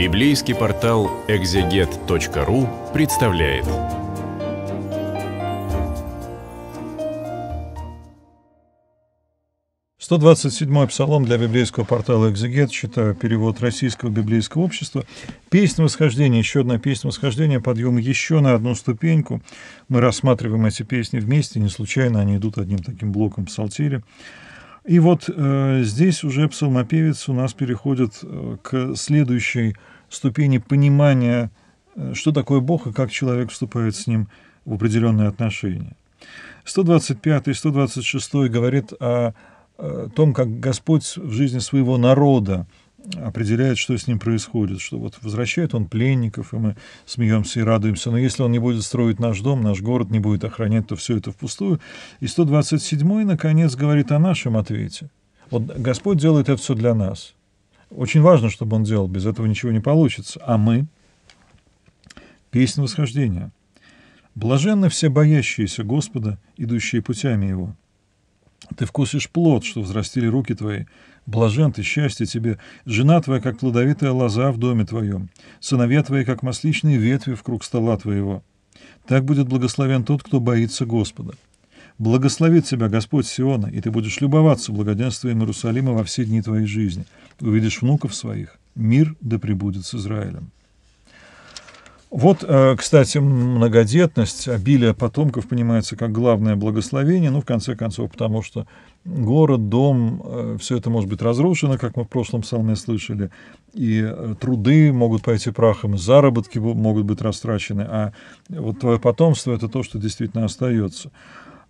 Библейский портал exeget.ru представляет. Сто двадцать седьмой псалом для библейского портала «Экзегет», читаю перевод Российского библейского общества. Песнь восхождения, еще одна песня восхождения, подъем еще на одну ступеньку. Мы рассматриваем эти песни вместе, не случайно они идут одним таким блоком в псалтире. И вот э, здесь уже псалмопевец у нас переходит э, к следующей ступени понимания, э, что такое Бог и как человек вступает с ним в определенные отношения. 125 и 126 говорит о э, том, как Господь в жизни своего народа определяет, что с ним происходит, что вот возвращает он пленников, и мы смеемся и радуемся, но если он не будет строить наш дом, наш город не будет охранять, то все это впустую. И 127-й, наконец, говорит о нашем ответе. Вот Господь делает это все для нас. Очень важно, чтобы Он делал, без этого ничего не получится. А мы? Песня восхождения. Блаженны все боящиеся Господа, идущие путями Его. Ты вкусишь плод, что взрастили руки твои. Блажен ты, счастье тебе. Жена твоя, как плодовитая лоза в доме твоем. Сыновья твои, как масличные ветви в круг стола твоего. Так будет благословен тот, кто боится Господа. Благословит тебя Господь Сиона, и ты будешь любоваться благоденствием Иерусалима во все дни твоей жизни. Увидишь внуков своих. Мир да пребудет с Израилем. Вот, э, кстати, многодетность, обилие потомков понимается как главное благословение, ну, в конце концов, потому что город, дом, э, все это может быть разрушено, как мы в прошлом псалме слышали, и э, труды могут пойти прахом, заработки могут быть растрачены, а вот твое потомство – это то, что действительно остается.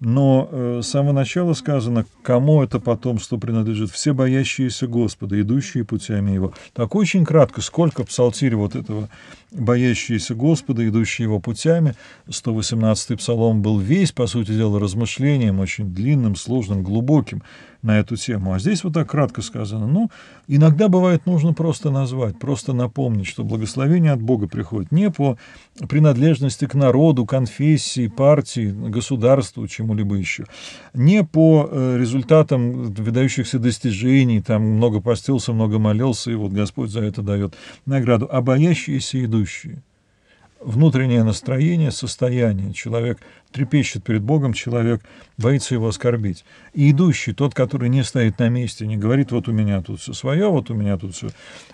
Но э, с самого начала сказано, кому это потомство принадлежит, все боящиеся Господа, идущие путями Его. Так очень кратко, сколько в вот этого боящиеся Господа, идущие Его путями. 118-й псалом был весь, по сути дела, размышлением, очень длинным, сложным, глубоким на эту тему. А здесь вот так кратко сказано. Ну, иногда бывает нужно просто назвать, просто напомнить, что благословение от Бога приходит не по принадлежности к народу, конфессии, партии, государству, чему-либо еще, не по э, результатам выдающихся достижений, там много постился, много молился, и вот Господь за это дает награду, а боящиеся идущие – внутреннее настроение, состояние. Человек трепещет перед Богом, человек боится его оскорбить. И идущий, тот, который не стоит на месте, не говорит, вот у меня тут все свое, вот у меня тут все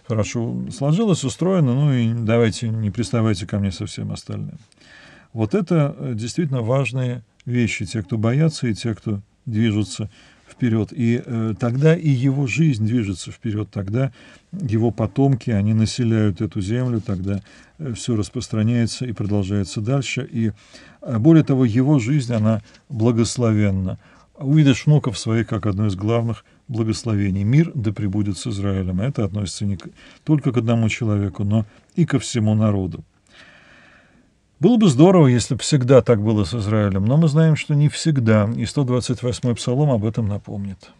хорошо сложилось, устроено, ну и давайте, не приставайте ко мне со всем остальным. Вот это э, действительно важные вещи, те, кто боятся и те, кто движутся вперед. И э, тогда и его жизнь движется вперед, тогда его потомки, они населяют эту землю, тогда э, все распространяется и продолжается дальше. И э, более того, его жизнь, она благословенна. Увидишь внуков своих как одно из главных благословений. Мир да пребудет с Израилем. Это относится не только к одному человеку, но и ко всему народу. Было бы здорово, если бы всегда так было с Израилем, но мы знаем, что не всегда, и 128-й псалом об этом напомнит.